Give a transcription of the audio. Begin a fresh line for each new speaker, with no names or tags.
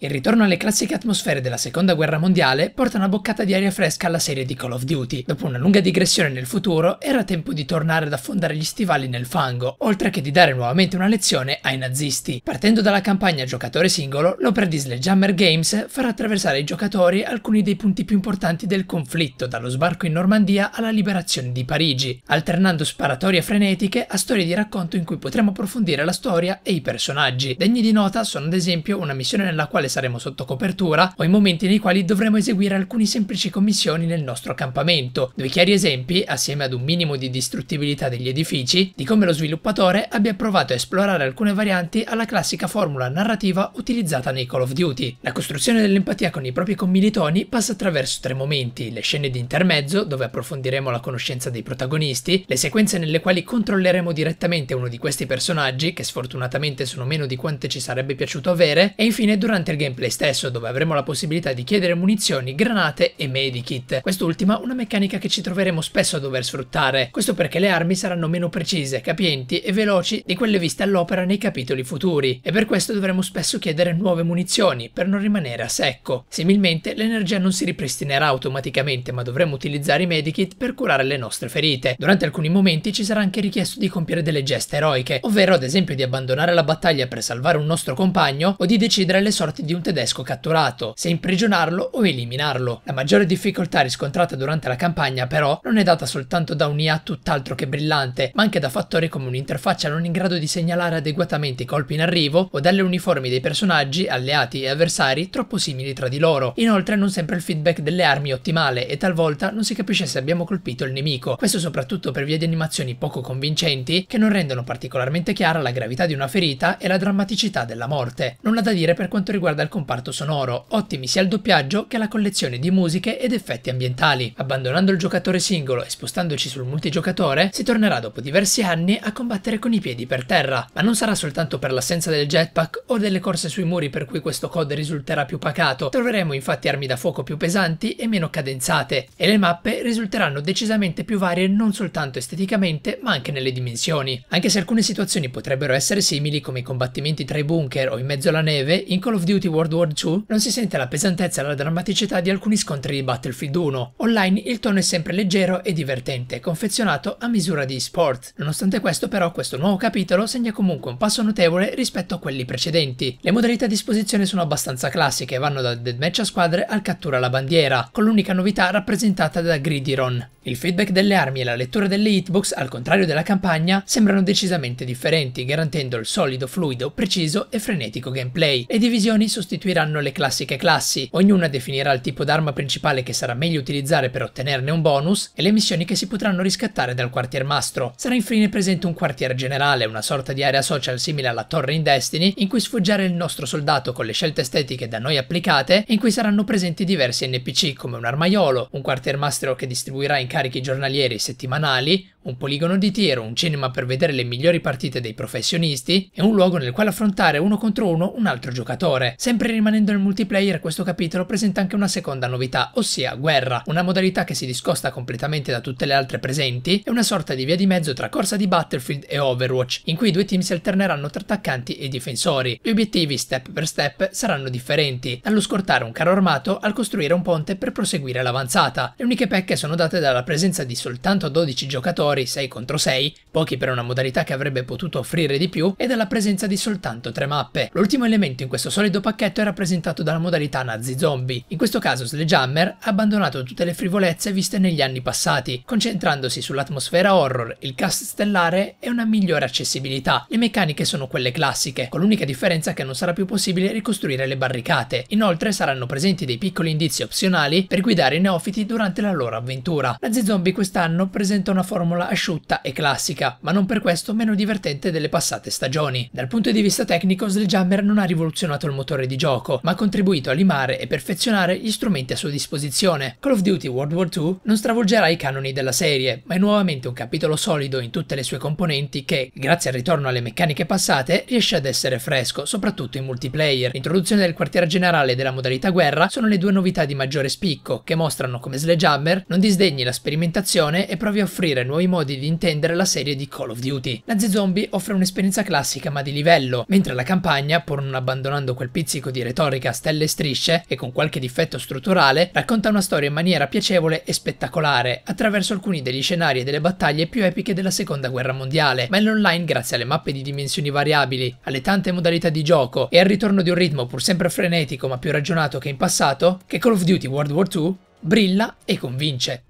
Il ritorno alle classiche atmosfere della seconda guerra mondiale porta una boccata di aria fresca alla serie di Call of Duty. Dopo una lunga digressione nel futuro, era tempo di tornare ad affondare gli stivali nel fango, oltre che di dare nuovamente una lezione ai nazisti. Partendo dalla campagna giocatore singolo, l'opera di Sledgehammer Games farà attraversare ai giocatori alcuni dei punti più importanti del conflitto, dallo sbarco in Normandia alla liberazione di Parigi, alternando sparatorie frenetiche a storie di racconto in cui potremo approfondire la storia e i personaggi. Degni di nota sono ad esempio una missione nella quale quale saremo sotto copertura o in momenti nei quali dovremo eseguire alcune semplici commissioni nel nostro accampamento, due chiari esempi, assieme ad un minimo di distruttibilità degli edifici, di come lo sviluppatore abbia provato a esplorare alcune varianti alla classica formula narrativa utilizzata nei Call of Duty. La costruzione dell'empatia con i propri commilitoni passa attraverso tre momenti, le scene di intermezzo, dove approfondiremo la conoscenza dei protagonisti, le sequenze nelle quali controlleremo direttamente uno di questi personaggi, che sfortunatamente sono meno di quante ci sarebbe piaciuto avere, e infine durante il gameplay stesso, dove avremo la possibilità di chiedere munizioni, granate e medikit. Quest'ultima una meccanica che ci troveremo spesso a dover sfruttare, questo perché le armi saranno meno precise, capienti e veloci di quelle viste all'opera nei capitoli futuri, e per questo dovremo spesso chiedere nuove munizioni per non rimanere a secco. Similmente l'energia non si ripristinerà automaticamente, ma dovremo utilizzare i medikit per curare le nostre ferite. Durante alcuni momenti ci sarà anche richiesto di compiere delle geste eroiche, ovvero ad esempio di abbandonare la battaglia per salvare un nostro compagno o di decidere le sorti di di un tedesco catturato, se imprigionarlo o eliminarlo. La maggiore difficoltà riscontrata durante la campagna però non è data soltanto da un'IA tutt'altro che brillante, ma anche da fattori come un'interfaccia non in grado di segnalare adeguatamente i colpi in arrivo o dalle uniformi dei personaggi, alleati e avversari troppo simili tra di loro. Inoltre non sempre il feedback delle armi è ottimale e talvolta non si capisce se abbiamo colpito il nemico, questo soprattutto per via di animazioni poco convincenti che non rendono particolarmente chiara la gravità di una ferita e la drammaticità della morte. Non ha da dire per quanto riguarda riguarda il comparto sonoro, ottimi sia al doppiaggio che alla collezione di musiche ed effetti ambientali. Abbandonando il giocatore singolo e spostandoci sul multigiocatore, si tornerà dopo diversi anni a combattere con i piedi per terra, ma non sarà soltanto per l'assenza del jetpack o delle corse sui muri per cui questo COD risulterà più pacato, troveremo infatti armi da fuoco più pesanti e meno cadenzate, e le mappe risulteranno decisamente più varie non soltanto esteticamente ma anche nelle dimensioni. Anche se alcune situazioni potrebbero essere simili come i combattimenti tra i bunker o in mezzo alla neve, in Call of Duty di World War II non si sente la pesantezza e la drammaticità di alcuni scontri di Battlefield 1. Online il tono è sempre leggero e divertente, confezionato a misura di sport. Nonostante questo però questo nuovo capitolo segna comunque un passo notevole rispetto a quelli precedenti. Le modalità a disposizione sono abbastanza classiche, e vanno dal deathmatch a squadre al cattura alla bandiera, con l'unica novità rappresentata da Gridiron. Il feedback delle armi e la lettura delle hitbox, al contrario della campagna, sembrano decisamente differenti, garantendo il solido, fluido, preciso e frenetico gameplay. Le divisioni sono sostituiranno le classiche classi, ognuna definirà il tipo d'arma principale che sarà meglio utilizzare per ottenerne un bonus e le missioni che si potranno riscattare dal quartier mastro. Sarà infine presente un quartier generale, una sorta di area social simile alla torre in Destiny, in cui sfoggiare il nostro soldato con le scelte estetiche da noi applicate, e in cui saranno presenti diversi NPC come un armaiolo, un quartiermastro che distribuirà incarichi giornalieri settimanali, un poligono di tiro, un cinema per vedere le migliori partite dei professionisti e un luogo nel quale affrontare uno contro uno un altro giocatore. Sempre rimanendo nel multiplayer, questo capitolo presenta anche una seconda novità, ossia guerra, una modalità che si discosta completamente da tutte le altre presenti e una sorta di via di mezzo tra corsa di Battlefield e Overwatch, in cui i due team si alterneranno tra attaccanti e difensori. Gli obiettivi, step per step, saranno differenti, dallo scortare un carro armato al costruire un ponte per proseguire l'avanzata. Le uniche pecche sono date dalla presenza di soltanto 12 giocatori giocatori 6 contro 6, pochi per una modalità che avrebbe potuto offrire di più, e dalla presenza di soltanto 3 mappe. L'ultimo elemento in questo solido pacchetto è rappresentato dalla modalità Nazi Zombie. In questo caso Sledgehammer ha abbandonato tutte le frivolezze viste negli anni passati, concentrandosi sull'atmosfera horror, il cast stellare e una migliore accessibilità. Le meccaniche sono quelle classiche, con l'unica differenza che non sarà più possibile ricostruire le barricate. Inoltre saranno presenti dei piccoli indizi opzionali per guidare i neofiti durante la loro avventura. Nazi Zombie quest'anno presenta una formula formula asciutta e classica, ma non per questo meno divertente delle passate stagioni. Dal punto di vista tecnico, Sledgehammer non ha rivoluzionato il motore di gioco, ma ha contribuito a limare e perfezionare gli strumenti a sua disposizione. Call of Duty World War II non stravolgerà i canoni della serie, ma è nuovamente un capitolo solido in tutte le sue componenti che, grazie al ritorno alle meccaniche passate, riesce ad essere fresco, soprattutto in multiplayer. L'introduzione del quartier generale e della modalità guerra sono le due novità di maggiore spicco, che mostrano come Sledgehammer non disdegni la sperimentazione e provi a offrire nuovi modi di intendere la serie di Call of Duty. Nazi Zombie offre un'esperienza classica ma di livello, mentre la campagna, pur non abbandonando quel pizzico di retorica a stelle e strisce e con qualche difetto strutturale, racconta una storia in maniera piacevole e spettacolare, attraverso alcuni degli scenari e delle battaglie più epiche della seconda guerra mondiale, ma è online grazie alle mappe di dimensioni variabili, alle tante modalità di gioco e al ritorno di un ritmo pur sempre frenetico ma più ragionato che in passato, che Call of Duty World War II brilla e convince.